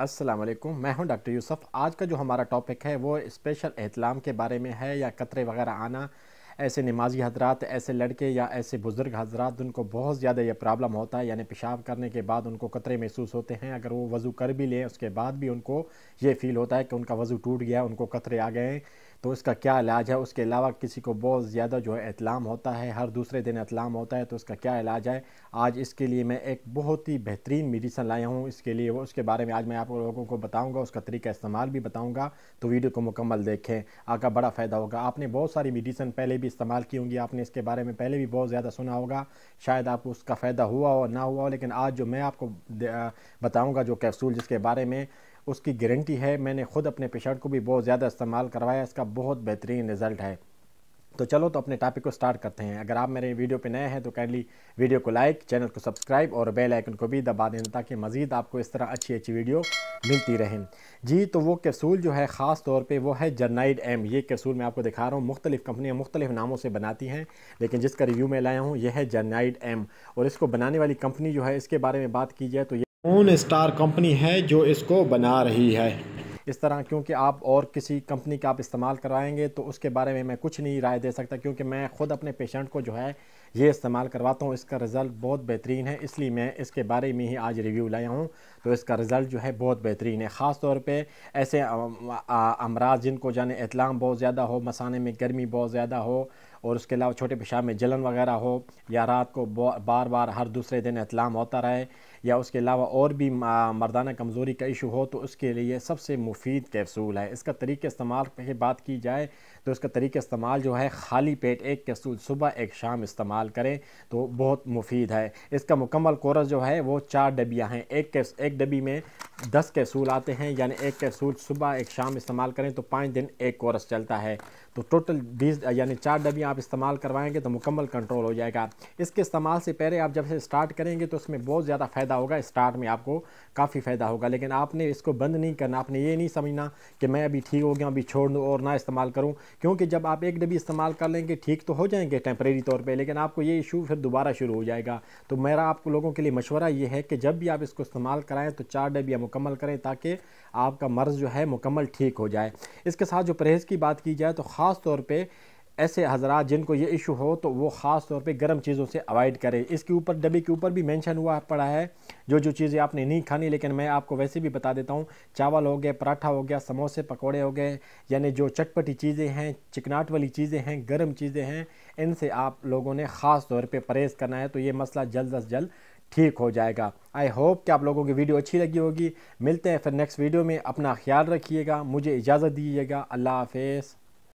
असलम मैं हूं डॉक्टर यूसुफ़ आज का जो हमारा टॉपिक है वो स्पेशल एहतलाम के बारे में है या कतरे वगैरह आना ऐसे नमाजी हजरात ऐसे लड़के या ऐसे बुज़ुर्ग हजरात जिनको बहुत ज़्यादा यह प्रॉब्लम होता है यानी पेशाब करने के बाद उनको कतरे महसूस होते हैं अगर वो वज़ू कर भी लें उसके बाद भी उनको ये फ़ील होता है कि उनका वज़ू टूट गया उनको कतरे आ गए तो इसका क्या इलाज है उसके अलावा किसी को बहुत ज़्यादा जो है इतलाम होता है हर दूसरे दिन इतलाम होता है तो उसका क्या इलाज है आज इसके लिए मैं एक बहुत ही बेहतरीन मेडिसन लाया हूँ इसके लिए वो उसके बारे में आज मैं आप लोगों को बताऊँगा उसका तरीका इस्तेमाल भी बताऊँगा तो वीडियो को मुकम्मल देखें आपका बड़ा फ़ायदा होगा आपने बहुत सारी मेडिसन पहले भी इस्तेमाल की होंगी आपने इसके बारे में पहले भी बहुत ज़्यादा सुना होगा शायद आपको उसका फ़ायदा हुआ हो ना हुआ हो लेकिन आज जो मैं आपको बताऊँगा जो कैप्सूल जिसके बारे में उसकी गारंटी है मैंने ख़ुद अपने पेशेंट को भी बहुत ज़्यादा इस्तेमाल करवाया इसका बहुत बेहतरीन रिज़ल्ट है तो चलो तो अपने टॉपिक को स्टार्ट करते हैं अगर आप मेरे वीडियो पे नए हैं तो काइंडली वीडियो को लाइक चैनल को सब्सक्राइब और बेल आइकन को भी दबा दें ताकि मज़ीद आपको इस तरह अच्छी अच्छी वीडियो मिलती रहे जी तो वो कैसूल जो है ख़ास तौर पे वो है जर्नाइड एम ये कैसूल मैं आपको दिखा रहा हूँ मुख्तलिफ़ कंपनियाँ मुख्तलिफ नामों से बनाती हैं लेकिन जिसका रिव्यू मैं लाया हूँ यह है जर्नाइड एम और इसको बनाने वाली कंपनी जो है इसके बारे में बात की जाए तो ये मून स्टार कंपनी है जो इसको बना रही है इस तरह क्योंकि आप और किसी कंपनी का आप इस्तेमाल कराएंगे तो उसके बारे में मैं कुछ नहीं राय दे सकता क्योंकि मैं ख़ुद अपने पेशेंट को जो है ये इस्तेमाल करवाता हूँ इसका रिज़ल्ट बहुत बेहतरीन है इसलिए मैं इसके बारे में ही आज रिव्यू लाया हूँ तो इसका रिज़ल्ट जो है बहुत बेहतरीन है ख़ास तौर पे ऐसे अमराज जिनको जाने इतलाम बहुत ज़्यादा हो मसाने में गर्मी बहुत ज़्यादा हो और उसके अलावा छोटे पेशाब में जलन वगैरह हो या रात को बार बार हर दूसरे दिन इतलाम होता रहे या उसके अलावा और भी मर्दाना कमज़ोरी का इशू हो तो उसके लिए सबसे मुफीद कैप्सूल है इसका तरीके इस्तेमाल की बात की जाए तो इसका तरीके इस्तेमाल जो है खाली पेट एक कैप्सूल सुबह एक शाम इस्तेमाल करें तो बहुत मुफीद है इसका मुकम्मल कोर्स जो है वो चार डबियाँ हैं एक एक डबी में दस कैप्सूल आते हैं यानी एक कैप्सूल सुबह एक शाम इस्तेमाल करें तो पाँच दिन एक कोर्स चलता है तो टोटल बीस यानी चार डबियाँ आप इस्तेमाल करवाएंगे तो मुकम्मल कंट्रोल हो जाएगा इसके इस्तेमाल से पहले आप जब से स्टार्ट करेंगे तो उसमें बहुत ज़्यादा फ़ायदा होगा स्टार्ट में आपको काफ़ी फ़ायदा होगा लेकिन आपने इसको बंद नहीं करना आपने ये नहीं समझना कि मैं अभी ठीक हो गया अभी छोड़ दूँ और ना इस्तेमाल करूँ क्योंकि जब आप एक डबी इस्तेमाल कर लेंगे ठीक तो हो जाएंगे टेम्प्रेरी तौर पर लेकिन आपको ये इशू फिर दोबारा शुरू हो जाएगा तो मेरा आप लोगों के लिए मशवरा ये है कि जब भी आप इसको इस्तेमाल कराएँ तो चार डबियाँ मुकम्मल करें ताकि आपका मर्ज़ जो है मुकम्मल ठीक हो जाए इसके साथ जो परहेज़ की बात की जाए तो ख़ास तौर पर ऐसे हजरात जिनको ये इशू हो तो वो ख़ास तौर पे गर्म चीज़ों से अवॉइड करें इसके ऊपर डब्बे के ऊपर भी मेंशन हुआ पड़ा है जो जो चीज़ें आपने नहीं खानी लेकिन मैं आपको वैसे भी बता देता हूँ चावल हो गया पराठा हो गया समोसे पकौड़े हो गए यानी जो चटपटी चीज़ें हैं चिकनाट वाली चीज़ें हैं गर्म चीज़ें हैं इनसे आप लोगों ने ख़ास तौर पर परहेज़ करना है तो ये मसला जल्द अज जल्द ठीक हो जाएगा आई होप कि आप लोगों की वीडियो अच्छी लगी होगी मिलते हैं फिर नेक्स्ट वीडियो में अपना ख्याल रखिएगा मुझे इजाज़त दीजिएगा अल्लाह हाफिज़